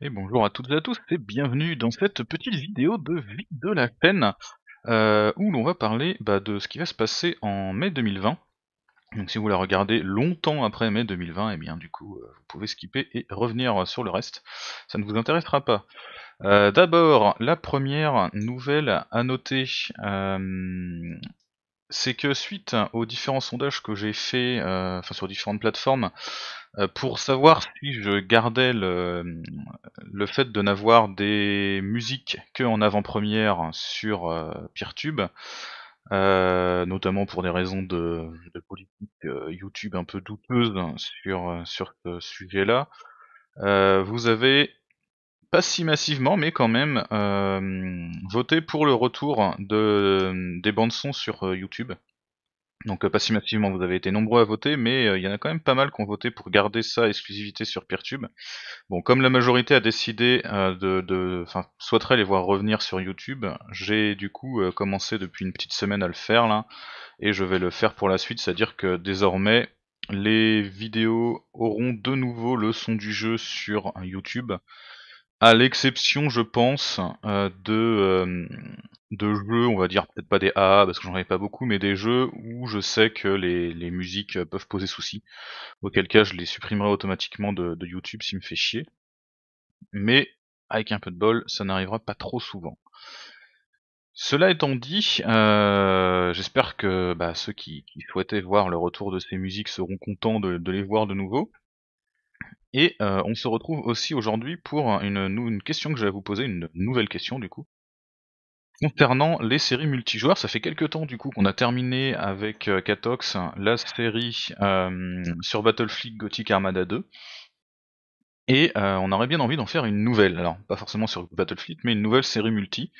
Et bonjour à toutes et à tous et bienvenue dans cette petite vidéo de vie de la peine euh, où l'on va parler bah, de ce qui va se passer en mai 2020. Donc si vous la regardez longtemps après mai 2020, et eh bien du coup euh, vous pouvez skipper et revenir sur le reste, ça ne vous intéressera pas. Euh, d'abord, la première nouvelle à noter, c'est que suite aux différents sondages que j'ai fait, enfin sur différentes plateformes, euh, pour savoir si je gardais le, le fait de n'avoir des musiques que en avant-première sur euh, Peertube, euh, notamment pour des raisons de, politique YouTube un peu douteuse sur, sur ce sujet-là, vous avez pas si massivement, mais quand même voté pour le retour de, des bandes sons sur YouTube. Donc euh, pas si massivement, vous avez été nombreux à voter, mais euh, il y en a quand même pas mal qui ont voté pour garder ça exclusivité sur Peertube. Bon, comme la majorité a décidé euh, de, enfin, souhaiterait les voir revenir sur YouTube, j'ai du coup commencé depuis une petite semaine à le faire là, et je vais le faire pour la suite, c'est-à-dire que désormais les vidéos auront de nouveau le son du jeu sur YouTube à l'exception, je pense, euh, de, euh, de jeux, on va dire peut-être pas des AA, parce que j'en avais pas beaucoup, mais des jeux où je sais que les, les musiques peuvent poser souci, auquel cas je les supprimerai automatiquement de, YouTube s'il me fait chier. Mais avec un peu de bol, ça n'arrivera pas trop souvent. Cela étant dit, euh, j'espère que bah, ceux qui, souhaitaient voir le retour de ces musiques seront contents de les voir de nouveau. Et euh, on se retrouve aussi aujourd'hui pour une, question que je vais vous poser, une nouvelle question du coup. Concernant les séries multijoueurs, ça fait quelques temps du coup qu'on a terminé avec Katox euh, la série euh, sur Battlefleet Gothic Armada 2. Et on aurait bien envie d'en faire une nouvelle, alors pas forcément sur Battlefleet, mais une nouvelle série multi.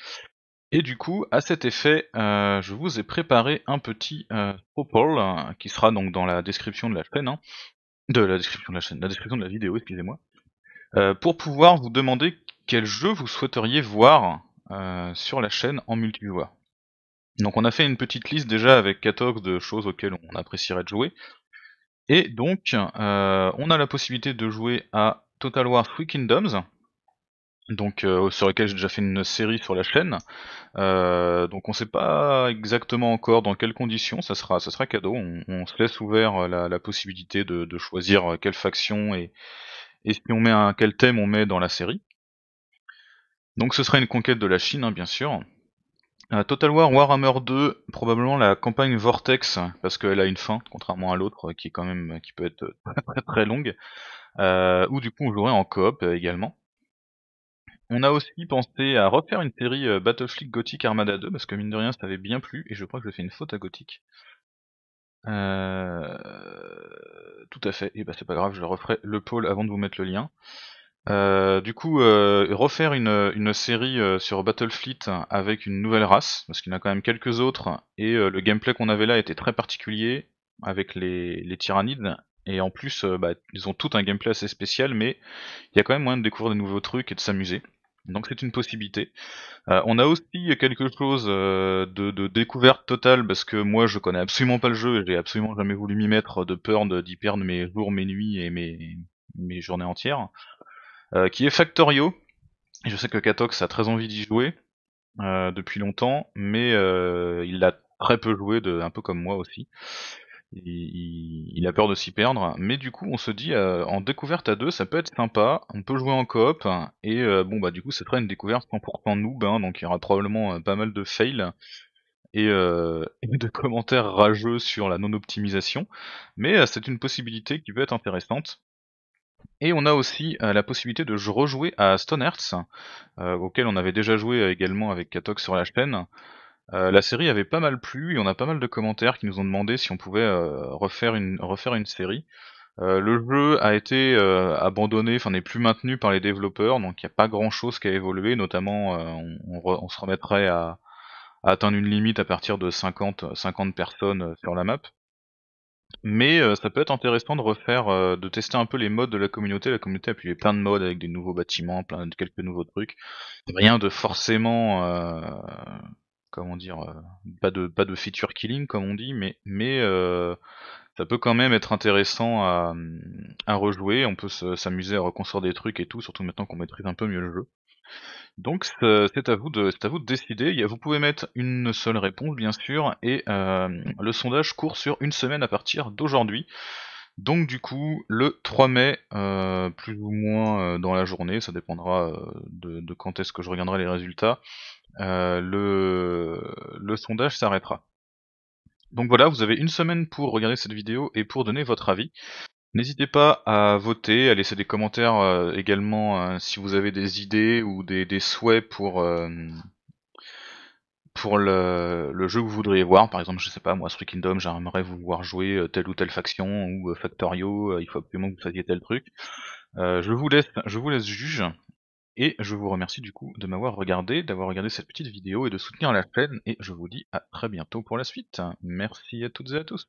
Et du coup, à cet effet, je vous ai préparé un petit propol qui sera donc dans la description de la chaîne, hein de la description de la chaîne, la description de la vidéo, excusez-moi, euh, pour pouvoir vous demander quel jeu vous souhaiteriez voir euh, sur la chaîne en multijoueur. Donc on a fait une petite liste déjà avec 14 de choses auxquelles on apprécierait de jouer. Et donc euh, on a la possibilité de jouer à Total War Three Kingdoms, donc euh, sur lequel j'ai déjà fait une série sur la chaîne. Euh, donc on ne sait pas exactement encore dans quelles conditions, ça sera, ça sera cadeau. On, se laisse ouvert la, possibilité de, choisir quelle faction et, si on met un, quel thème on met dans la série. Donc ce sera une conquête de la Chine, hein, bien sûr. Euh, Total War Warhammer 2, probablement la campagne Vortex, parce qu'elle a une fin, contrairement à l'autre, qui est quand même qui peut être très très longue. Euh, ou du coup on jouerait en coop également. On a aussi pensé à refaire une série euh, Battlefleet Gothic Armada 2 parce que mine de rien ça avait bien plu et je crois que je fais une faute à Gothic. Euh, tout à fait, et eh bah ben, c'est pas grave, je referai le pôle avant de vous mettre le lien. Euh, du coup, refaire une, série sur Battlefleet avec une nouvelle race, parce qu'il y en a quand même quelques autres, et le gameplay qu'on avait là était très particulier avec les, tyrannides, et en plus, bah, ils ont tout un gameplay assez spécial, mais il y a quand même moyen de découvrir des nouveaux trucs et de s'amuser. Donc c'est une possibilité. Euh, on a aussi quelque chose euh, de, de, découverte totale parce que moi je connais absolument pas le jeu et j'ai absolument jamais voulu m'y mettre de peur d'y perdre mes jours, mes nuits et mes, mes journées entières. Euh, qui est Factorio. Je sais que Katox a très envie d'y jouer depuis longtemps, mais il l'a très peu joué, de, un peu comme moi aussi il, a peur de s'y perdre. Mais du coup, on se dit, euh, en découverte à deux, ça peut être sympa. On peut jouer en coop. Et euh, bon, bah du coup, ça sera une découverte 100% noob. Ben, donc il y aura probablement euh, pas mal de fails. Et, de commentaires rageux sur la non-optimisation. Mais c'est une possibilité qui peut être intéressante. Et on a aussi la possibilité de rejouer à Stonehearts, auquel on avait déjà joué également avec Katox sur la chaîne. Euh, la série avait pas mal plu et on a pas mal de commentaires qui nous ont demandé si on pouvait euh, refaire, une, refaire une série. Euh, le jeu a été abandonné, enfin n'est plus maintenu par les développeurs, donc il n'y a pas grand chose qui a évolué, notamment on, on, se remettrait à, atteindre une limite à partir de 50, 50 personnes sur la map. Mais ça peut être intéressant de refaire, de tester un peu les modes de la communauté. La communauté a publié plein de modes avec des nouveaux bâtiments, plein de quelques nouveaux trucs. Rien de forcément comment dire, euh, pas de pas de feature killing comme on dit, mais mais euh, ça peut quand même être intéressant à, rejouer. On peut s'amuser à reconstruire des trucs et tout, surtout maintenant qu'on maîtrise un peu mieux le jeu. Donc c'est à vous de à vous de décider. Vous pouvez mettre une seule réponse bien sûr et euh, le sondage court sur une semaine à partir d'aujourd'hui. Donc du coup, le 3 mai, euh, plus ou moins euh, dans la journée, ça dépendra euh, de, quand est-ce que je regarderai les résultats, le, le, sondage s'arrêtera. Donc voilà, vous avez une semaine pour regarder cette vidéo et pour donner votre avis. N'hésitez pas à voter, à laisser des commentaires également hein, si vous avez des idées ou des, des souhaits pour pour le, le, jeu que vous voudriez voir, par exemple, je sais pas, moi, Street Kingdom, j'aimerais vous voir jouer euh, telle ou telle faction, ou euh, Factorio, euh, il faut absolument que vous fassiez tel truc. je vous laisse, je vous laisse juge, et je vous remercie du coup de m'avoir regardé, d'avoir regardé cette petite vidéo et de soutenir la chaîne, et je vous dis à très bientôt pour la suite. Merci à toutes et à tous.